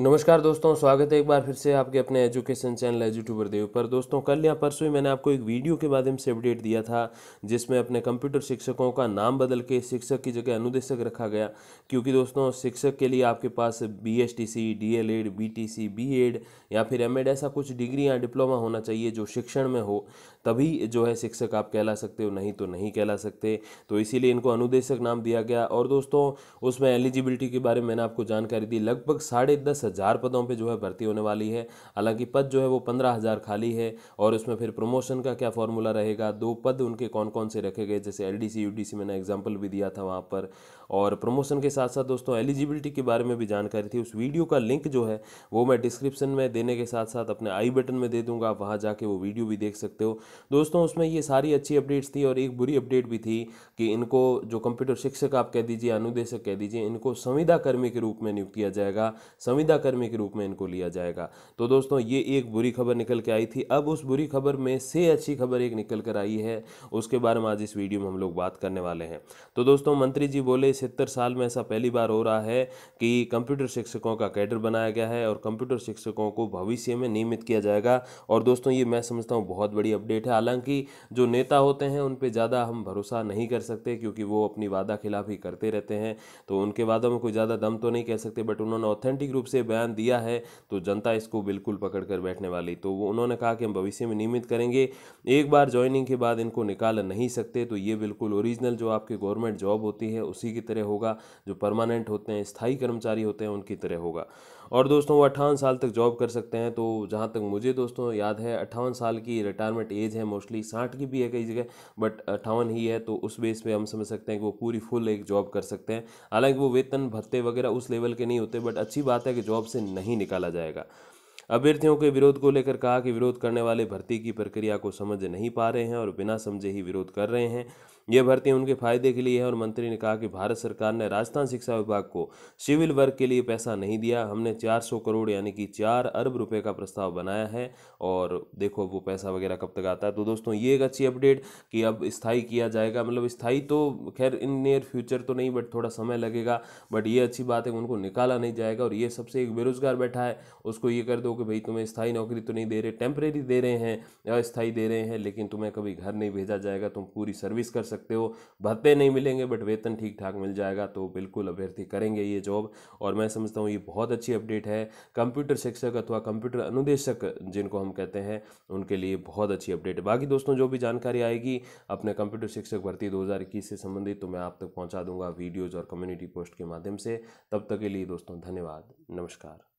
नमस्कार दोस्तों स्वागत है एक बार फिर से आपके अपने एजुकेशन चैनल एजुट्यूबर देव पर दोस्तों कल या परसों ही मैंने आपको एक वीडियो के माध्यम से अपडेट दिया था जिसमें अपने कंप्यूटर शिक्षकों का नाम बदल के शिक्षक की जगह अनुदेशक रखा गया क्योंकि दोस्तों शिक्षक के लिए आपके पास B S T C D El Ed B T C B Ed या फिर एम एड ऐसा कुछ डिग्री या डिप्लोमा होना चाहिए जो शिक्षण में हो तभी जो है शिक्षक आप कहला सकते हो नहीं तो नहीं कहला सकते तो इसीलिए इनको अनुदेशक नाम दिया गया और दोस्तों उसमें एलिजिबिलिटी के बारे में मैंने आपको जानकारी दी लगभग साढ़े दस हज़ार पदों पे जो है भर्ती होने वाली है हालांकि पद जो है वो पंद्रह हज़ार खाली है और उसमें फिर प्रमोशन का क्या फॉर्मूला रहेगा दो पद उनके कौन कौन से रखे गए जैसे एल डी मैंने एग्जाम्पल भी दिया था वहाँ पर और प्रमोशन के साथ साथ दोस्तों एलिजिबिलिटी के बारे में भी जानकारी थी उस वीडियो का लिंक जो है वो मैं डिस्क्रिप्शन में देने के साथ साथ अपने आई बटन में दे दूंगा आप वहाँ जाके वो वीडियो भी देख सकते हो दोस्तों उसमें ये सारी अच्छी अपडेट्स थी और एक बुरी अपडेट भी थी कि इनको जो कंप्यूटर शिक्षक आप कह दीजिए अनुदेशक कह दीजिए इनको संविदा कर्मी के रूप में नियुक्त किया जाएगा संविदा कर्मी के रूप में इनको लिया जाएगा तो दोस्तों ये एक बुरी खबर निकल के आई थी अब उस बुरी खबर में से अच्छी खबर एक निकल कर आई है उसके बारे में आज इस वीडियो में हम लोग बात करने वाले हैं तो दोस्तों मंत्री जी बोले सितर साल में ऐसा पहली बार हो रहा है कि कंप्यूटर शिक्षकों का कैडर बनाया गया है और कंप्यूटर शिक्षकों को भविष्य में नियमित किया जाएगा और दोस्तों ये मैं समझता हूँ बहुत बड़ी अपडेट है हालांकि जो नेता होते हैं उन पर ज़्यादा हम भरोसा नहीं कर सकते क्योंकि वो अपनी वादा खिलाफी करते रहते हैं तो उनके वादों में कोई ज़्यादा दम तो नहीं कह सकते बट उन्होंने ऑथेंटिक रूप से बयान दिया है तो जनता इसको बिल्कुल पकड़ कर बैठने वाली तो वो उन्होंने कहा कि हम भविष्य में नियमित करेंगे एक बार ज्वाइनिंग के बाद इनको निकाल नहीं सकते तो ये बिल्कुल ओरिजिनल जो आपके गवर्नमेंट जॉब होती है उसी की तरह होगा जो परमानेंट होते हैं स्थायी कर्मचारी होते हैं उनकी तरह होगा और दोस्तों वो अट्ठावन साल तक जॉब कर सकते हैं तो जहाँ तक मुझे दोस्तों याद है अट्ठावन साल की रिटायरमेंट एज है मोस्टली साठ की भी है कई जगह बट अट्ठावन ही है तो उस बेस पे हम समझ सकते हैं कि वो पूरी फुल एक जॉब कर सकते हैं हालांकि वो वेतन भत्ते वगैरह उस लेवल के नहीं होते बट अच्छी बात है कि जॉब से नहीं निकाला जाएगा अभ्यर्थियों के विरोध को लेकर कहा कि विरोध करने वाले भर्ती की प्रक्रिया को समझ नहीं पा रहे हैं और बिना समझे ही विरोध कर रहे हैं ये भर्ती उनके फायदे के लिए है और मंत्री ने कहा कि भारत सरकार ने राजस्थान शिक्षा विभाग को सिविल वर्ग के लिए पैसा नहीं दिया हमने 400 करोड़ यानी कि चार अरब रुपए का प्रस्ताव बनाया है और देखो वो पैसा वगैरह कब तक आता है तो दोस्तों ये एक अच्छी अपडेट कि अब स्थाई किया जाएगा मतलब स्थाई तो खैर इन नियर फ्यूचर तो नहीं बट थोड़ा समय लगेगा बट ये अच्छी बात है उनको निकाला नहीं जाएगा और ये सबसे एक बेरोजगार बैठा है उसको ये कर दो कि भाई तुम्हें स्थायी नौकरी तो नहीं दे रहे टेम्परेरी दे रहे हैं अस्थायी दे रहे हैं लेकिन तुम्हें कभी घर नहीं भेजा जाएगा तुम पूरी सर्विस कर सकते सकते हो भत्ते नहीं मिलेंगे बट वेतन ठीक ठाक मिल जाएगा तो बिल्कुल अभ्यर्थी करेंगे ये जॉब और मैं समझता हूँ ये बहुत अच्छी अपडेट है कंप्यूटर शिक्षक अथवा कंप्यूटर अनुदेशक जिनको हम कहते हैं उनके लिए बहुत अच्छी अपडेट है बाकी दोस्तों जो भी जानकारी आएगी अपने कंप्यूटर शिक्षक भर्ती दो से संबंधित तो मैं आप तक पहुँचा दूंगा वीडियोज़ और कम्युनिटी पोस्ट के माध्यम से तब तक के लिए दोस्तों धन्यवाद नमस्कार